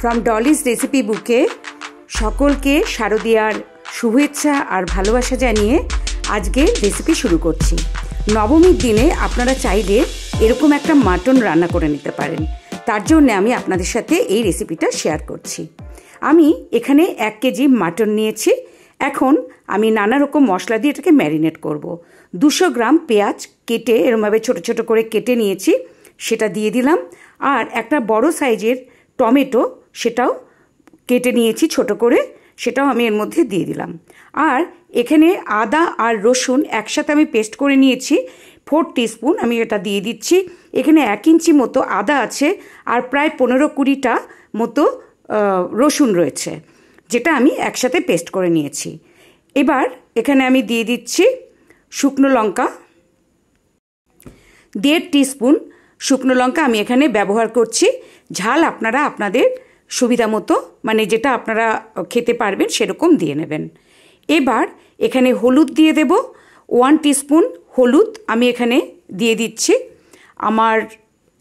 From Dolly's recipe বুকে সকলকে শারদীয়ার শুভেচ্ছা আর ভালোবাসা জানিয়ে আজকে রেসিপি শুরু করছি নবমীর দিনে আপনারা চাইলে এরকম একটা মাটন রান্না করে নিতে পারেন তার জন্য আমি আপনাদের সাথে এই রেসিপিটা শেয়ার করছি আমি এখানে এক কেজি মাটন নিয়েছি এখন আমি নানা রকম মশলা দিয়ে এটাকে ম্যারিনেট করব। দুশো গ্রাম পেঁয়াজ কেটে এরমভাবে ছোট ছোট করে কেটে নিয়েছি সেটা দিয়ে দিলাম আর একটা বড় সাইজের টমেটো সেটাও কেটে নিয়েছি ছোট করে সেটাও আমি এর মধ্যে দিয়ে দিলাম আর এখানে আদা আর রসুন একসাথে আমি পেস্ট করে নিয়েছি ফোর টিস্পুন আমি এটা দিয়ে দিচ্ছি এখানে এক ইঞ্চি মতো আদা আছে আর প্রায় পনেরো কুড়িটা মতো রসুন রয়েছে যেটা আমি একসাথে পেস্ট করে নিয়েছি এবার এখানে আমি দিয়ে দিচ্ছি শুকনো লঙ্কা দেড় টিস্পুন শুকনো লঙ্কা আমি এখানে ব্যবহার করছি ঝাল আপনারা আপনাদের সুবিধা মতো মানে যেটা আপনারা খেতে পারবেন সেরকম দিয়ে নেবেন এবার এখানে হলুদ দিয়ে দেব ওয়ান টিস্পুন হলুদ আমি এখানে দিয়ে দিচ্ছি আমার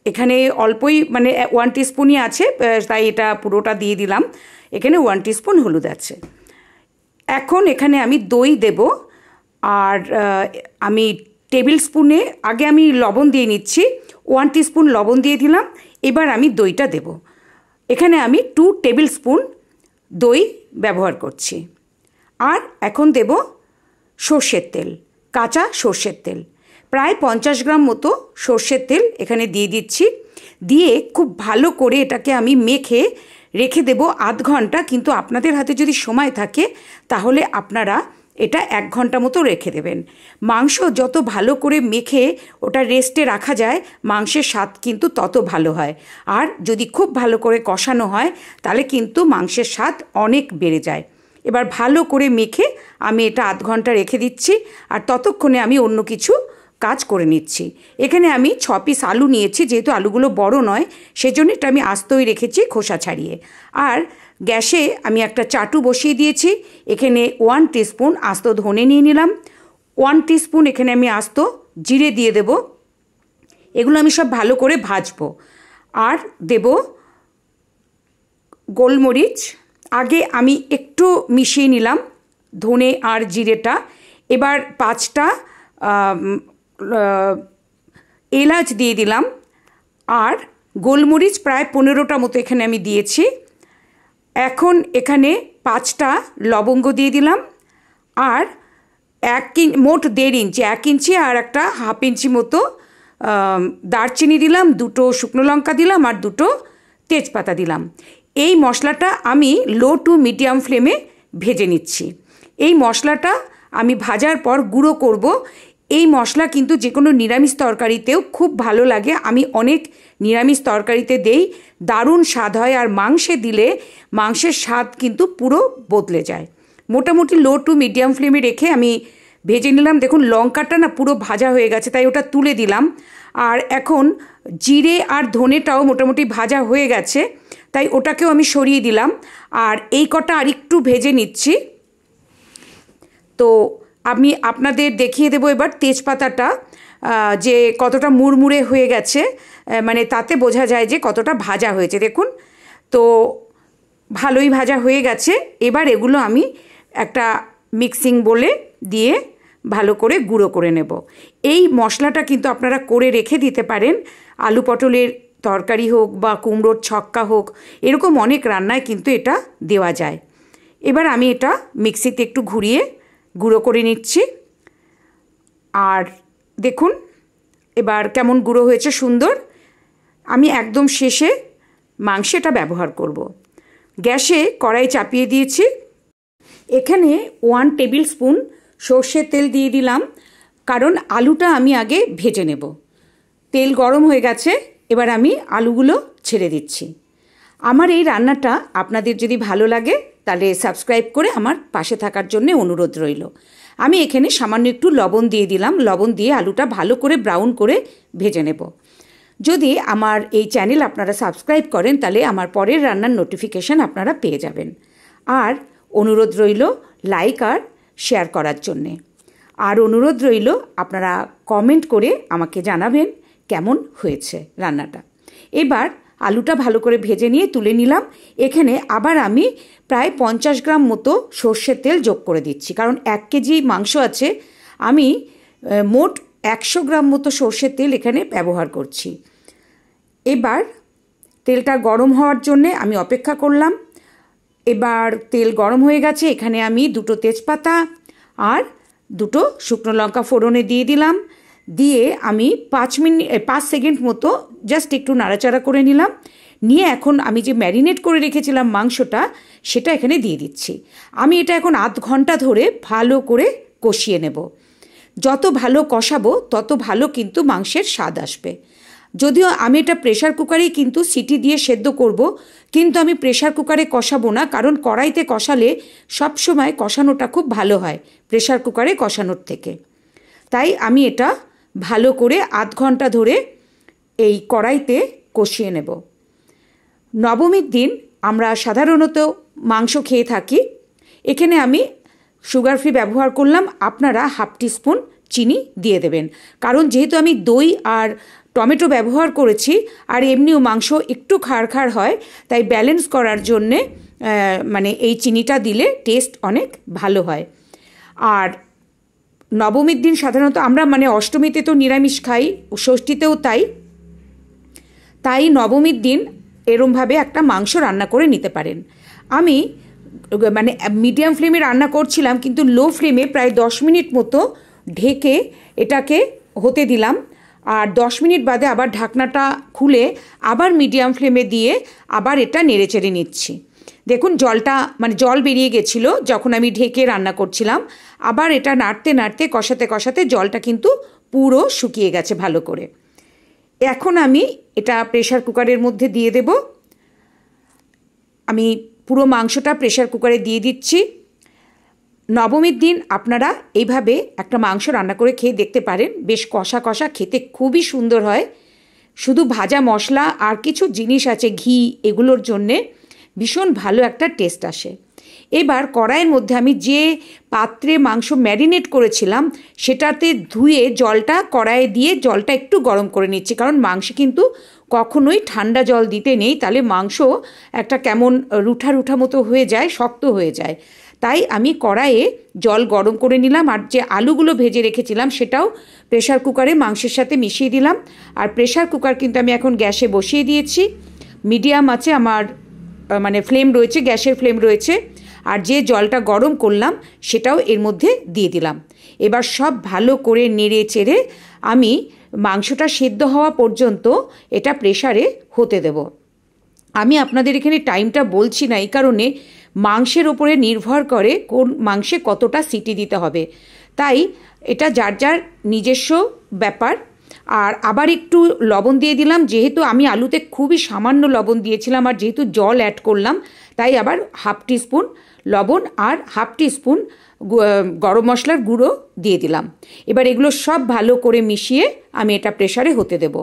এখানে অল্পই মানে ওয়ান টিস্পুনই আছে তাই এটা পুরোটা দিয়ে দিলাম এখানে ওয়ান টিস্পুন হলুদ আছে এখন এখানে আমি দই দেব আর আমি টেবিল স্পুনে আগে আমি লবণ দিয়ে নিচ্ছি ওয়ান টিস্পুন লবণ দিয়ে দিলাম এবার আমি দইটা দেবো এখানে আমি টু টেবিল স্পুন দই ব্যবহার করছি আর এখন দেব সর্ষের তেল কাঁচা সর্ষের তেল প্রায় পঞ্চাশ গ্রাম মতো সর্ষের তেল এখানে দিয়ে দিচ্ছি দিয়ে খুব ভালো করে এটাকে আমি মেখে রেখে দেব আধ ঘন্টা কিন্তু আপনাদের হাতে যদি সময় থাকে তাহলে আপনারা এটা এক ঘন্টা মতো রেখে দেবেন মাংস যত ভালো করে মেখে ওটা রেস্টে রাখা যায় মাংসের স্বাদ কিন্তু তত ভালো হয় আর যদি খুব ভালো করে কষানো হয় তাহলে কিন্তু মাংসের স্বাদ অনেক বেড়ে যায় এবার ভালো করে মেখে আমি এটা আধ ঘন্টা রেখে দিচ্ছি আর ততক্ষণে আমি অন্য কিছু কাজ করে নিচ্ছি এখানে আমি ছ পিস আলু নিয়েছি যেহেতু আলুগুলো বড় নয় সেজন্য এটা আমি আস্তই রেখেছি খোসা ছাড়িয়ে আর গ্যাসে আমি একটা চাটু বসিয়ে দিয়েছি এখানে ওয়ান টিস্পুন আস্ত ধনে নিয়ে নিলাম ওয়ান টিস্পুন এখানে আমি আস্ত জিরে দিয়ে দেব এগুলো আমি সব ভালো করে ভাজবো আর দেব গোলমরিচ আগে আমি একটু মিশিয়ে নিলাম ধনে আর জিরেটা এবার পাঁচটা এলাচ দিয়ে দিলাম আর গোলমরিচ প্রায় পনেরোটা মতো এখানে আমি দিয়েছি এখন এখানে পাঁচটা লবঙ্গ দিয়ে দিলাম আর এক ইঞ্চ মোট দেড় ইঞ্চি এক ইঞ্চি আর একটা হাফ ইঞ্চি মতো দারচিনি দিলাম দুটো শুকনো লঙ্কা দিলাম আর দুটো তেজপাতা দিলাম এই মশলাটা আমি লো টু মিডিয়াম ফ্লেমে ভেজে নিচ্ছি এই মশলাটা আমি ভাজার পর গুঁড়ো করব এই মশলা কিন্তু যে কোনো নিরামিষ তরকারিতেও খুব ভালো লাগে আমি অনেক নিরামিষ তরকারিতে দেই দারুণ স্বাদ হয় আর মাংসে দিলে মাংসের স্বাদ কিন্তু পুরো বদলে যায় মোটামুটি লো টু মিডিয়াম ফ্লেমে রেখে আমি ভেজে নিলাম দেখুন লঙ্কাটা না পুরো ভাজা হয়ে গেছে তাই ওটা তুলে দিলাম আর এখন জিরে আর ধনেটাও মোটামুটি ভাজা হয়ে গেছে তাই ওটাকেও আমি সরিয়ে দিলাম আর এই কটা আর একটু ভেজে নিচ্ছি তো আমি আপনাদের দেখিয়ে দেবো এবার তেজপাতাটা যে কতটা মুড়মুড়ে হয়ে গেছে মানে তাতে বোঝা যায় যে কতটা ভাজা হয়েছে দেখুন তো ভালোই ভাজা হয়ে গেছে এবার এগুলো আমি একটা মিক্সিং বলে দিয়ে ভালো করে গুঁড়ো করে নেব এই মশলাটা কিন্তু আপনারা করে রেখে দিতে পারেন আলু পটলের তরকারি হোক বা কুমড়োর ছক্কা হোক এরকম অনেক রান্নায় কিন্তু এটা দেওয়া যায় এবার আমি এটা মিক্সিতে একটু ঘুরিয়ে গুঁড়ো করে নিচ্ছি আর দেখুন এবার কেমন গুঁড়ো হয়েছে সুন্দর আমি একদম শেষে মাংসটা ব্যবহার করব। গ্যাসে কড়াই চাপিয়ে দিয়েছি এখানে ওয়ান টেবিল স্পুন সর্ষের তেল দিয়ে দিলাম কারণ আলুটা আমি আগে ভেজে নেব তেল গরম হয়ে গেছে এবার আমি আলুগুলো ছেড়ে দিচ্ছি আমার এই রান্নাটা আপনাদের যদি ভালো লাগে তাহলে সাবস্ক্রাইব করে আমার পাশে থাকার জন্য অনুরোধ রইল আমি এখানে সামান্য একটু লবণ দিয়ে দিলাম লবণ দিয়ে আলুটা ভালো করে ব্রাউন করে ভেজে নেব যদি আমার এই চ্যানেল আপনারা সাবস্ক্রাইব করেন তাহলে আমার পরের রান্নার নোটিফিকেশান আপনারা পেয়ে যাবেন আর অনুরোধ রইল লাইক আর শেয়ার করার জন্যে আর অনুরোধ রইল আপনারা কমেন্ট করে আমাকে জানাবেন কেমন হয়েছে রান্নাটা এবার আলুটা ভালো করে ভেজে নিয়ে তুলে নিলাম এখানে আবার আমি প্রায় পঞ্চাশ গ্রাম মতো সর্ষের তেল যোগ করে দিচ্ছি কারণ এক কেজি মাংস আছে আমি মোট একশো গ্রাম মতো সর্ষের তেল এখানে ব্যবহার করছি এবার তেলটা গরম হওয়ার জন্যে আমি অপেক্ষা করলাম এবার তেল গরম হয়ে গেছে এখানে আমি দুটো তেজপাতা আর দুটো শুকনো লঙ্কা ফোড়নে দিয়ে দিলাম দিয়ে আমি পাঁচ মিনিট পাঁচ সেকেন্ড মতো জাস্ট একটু নাড়াচাড়া করে নিলাম নিয়ে এখন আমি যে ম্যারিনেট করে রেখেছিলাম মাংসটা সেটা এখানে দিয়ে দিচ্ছি আমি এটা এখন আধ ঘন্টা ধরে ভালো করে কষিয়ে নেব যত ভালো কষাবো তত ভালো কিন্তু মাংসের স্বাদ আসবে যদিও আমি এটা প্রেশার কুকারেই কিন্তু সিটি দিয়ে সেদ্ধ করব কিন্তু আমি প্রেশার কুকারে কষাবো না কারণ কড়াইতে কষালে সবসময় কষানোটা খুব ভালো হয় প্রেশার কুকারে কষানোর থেকে তাই আমি এটা ভালো করে আধ ঘন্টা ধরে এই কড়াইতে কষিয়ে নেব নবমীর দিন আমরা সাধারণত মাংস খেয়ে থাকি এখানে আমি সুগার ফ্রি ব্যবহার করলাম আপনারা হাফ স্পুন চিনি দিয়ে দেবেন কারণ যেহেতু আমি দই আর টমেটো ব্যবহার করেছি আর এমনিও মাংস একটু খাড় খাড় হয় তাই ব্যালেন্স করার জন্যে মানে এই চিনিটা দিলে টেস্ট অনেক ভালো হয় আর নবমীর দিন সাধারণত আমরা মানে অষ্টমীতে তো নিরামিষ খাই ষষ্ঠীতেও তাই তাই নবমীর দিন এরমভাবে একটা মাংস রান্না করে নিতে পারেন আমি মানে মিডিয়াম ফ্লেমে রান্না করছিলাম কিন্তু লো ফ্লেমে প্রায় দশ মিনিট মতো ঢেকে এটাকে হতে দিলাম আর দশ মিনিট বাদে আবার ঢাকনাটা খুলে আবার মিডিয়াম ফ্লেমে দিয়ে আবার এটা নেড়ে চেড়ে নিচ্ছি দেখুন জলটা মানে জল বেরিয়ে গেছিলো যখন আমি ঢেকে রান্না করছিলাম আবার এটা নাড়তে নাড়তে কষাতে কষাতে জলটা কিন্তু পুরো শুকিয়ে গেছে ভালো করে এখন আমি এটা প্রেশার কুকারের মধ্যে দিয়ে দেব আমি পুরো মাংসটা প্রেশার কুকারে দিয়ে দিচ্ছি নবমীর দিন আপনারা এইভাবে একটা মাংস রান্না করে খেয়ে দেখতে পারেন বেশ কষা কষা খেতে খুবই সুন্দর হয় শুধু ভাজা মশলা আর কিছু জিনিস আছে ঘি এগুলোর জন্যে ভীষণ ভালো একটা টেস্ট আসে এবার কড়াইয়ের মধ্যে আমি যে পাত্রে মাংস ম্যারিনেট করেছিলাম সেটাতে ধুয়ে জলটা কড়াইয়ে দিয়ে জলটা একটু গরম করে নিচ্ছি কারণ মাংস কিন্তু কখনোই ঠান্ডা জল দিতে নেই তাহলে মাংস একটা কেমন রুঠা রুঠা মতো হয়ে যায় শক্ত হয়ে যায় তাই আমি কড়াইয়ে জল গরম করে নিলাম আর যে আলুগুলো ভেজে রেখেছিলাম সেটাও প্রেশার কুকারে মাংসের সাথে মিশিয়ে দিলাম আর প্রেশার কুকার কিন্তু আমি এখন গ্যাসে বসিয়ে দিয়েছি মিডিয়াম আছে আমার মানে ফ্লেম রয়েছে গ্যাসের ফ্লেম রয়েছে আর যে জলটা গরম করলাম সেটাও এর মধ্যে দিয়ে দিলাম এবার সব ভালো করে নেড়ে চেড়ে আমি মাংসটা সেদ্ধ হওয়া পর্যন্ত এটা প্রেশারে হতে দেব আমি আপনাদের এখানে টাইমটা বলছি না এই কারণে মাংসের ওপরে নির্ভর করে কোন মাংসে কতটা সিটি দিতে হবে তাই এটা যার যার নিজস্ব ব্যাপার আর আবার একটু লবণ দিয়ে দিলাম যেহেতু আমি আলুতে খুবই সামান্য লবণ দিয়েছিলাম আর যেহেতু জল অ্যাড করলাম তাই আবার হাফ টিস্পুন লবণ আর হাফ টিস্পুন গরম মশলার গুঁড়ো দিয়ে দিলাম এবার এগুলো সব ভালো করে মিশিয়ে আমি এটা প্রেশারে হতে দেব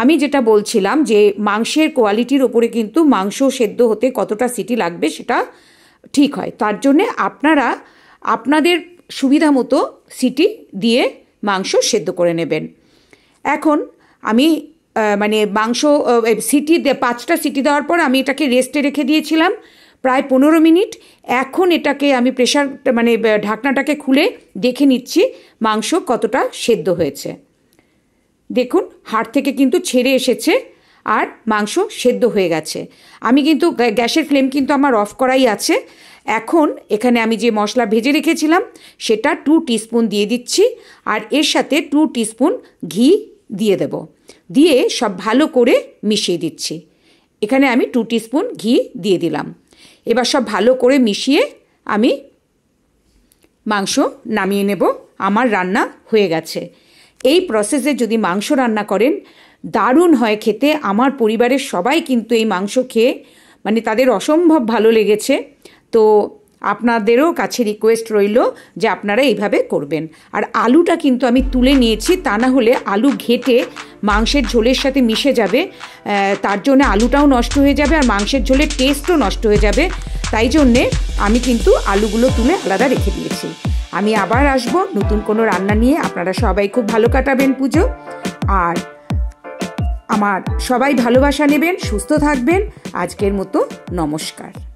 আমি যেটা বলছিলাম যে মাংসের কোয়ালিটির ওপরে কিন্তু মাংস সেদ্ধ হতে কতটা সিটি লাগবে সেটা ঠিক হয় তার জন্যে আপনারা আপনাদের সুবিধা মতো সিটি দিয়ে মাংস সেদ্ধ করে নেবেন এখন আমি মানে মাংস সিটি পাঁচটা সিটি দেওয়ার পর আমি এটাকে রেস্টে রেখে দিয়েছিলাম প্রায় পনেরো মিনিট এখন এটাকে আমি প্রেশার মানে ঢাকনাটাকে খুলে দেখে নিচ্ছি মাংস কতটা সেদ্ধ হয়েছে দেখুন হাড় থেকে কিন্তু ছেড়ে এসেছে আর মাংস সেদ্ধ হয়ে গেছে আমি কিন্তু গ্যাসের ফ্লেম কিন্তু আমার অফ করাই আছে এখন এখানে আমি যে মশলা ভেজে রেখেছিলাম সেটা টু টিস্পুন দিয়ে দিচ্ছি আর এর সাথে টু টিস্পুন ঘি দিয়ে দেব দিয়ে সব ভালো করে মিশিয়ে দিচ্ছি এখানে আমি টু স্পুন ঘি দিয়ে দিলাম এবার সব ভালো করে মিশিয়ে আমি মাংস নামিয়ে নেব আমার রান্না হয়ে গেছে এই প্রসেসে যদি মাংস রান্না করেন দারুণ হয় খেতে আমার পরিবারের সবাই কিন্তু এই মাংস খেয়ে মানে তাদের অসম্ভব ভালো লেগেছে তো আপনাদেরও কাছে রিকোয়েস্ট রইল যে আপনারা এইভাবে করবেন আর আলুটা কিন্তু আমি তুলে নিয়েছি তা না হলে আলু ঘেটে মাংসের ঝোলের সাথে মিশে যাবে তার জন্য আলুটাও নষ্ট হয়ে যাবে আর মাংসের ঝোলের টেস্টও নষ্ট হয়ে যাবে তাই জন্যে আমি কিন্তু আলুগুলো তুলে আলাদা রেখে দিয়েছি আমি আবার আসব নতুন কোনো রান্না নিয়ে আপনারা সবাই খুব ভালো কাটাবেন পুজো আর আমার সবাই ভালোবাসা নেবেন সুস্থ থাকবেন আজকের মতো নমস্কার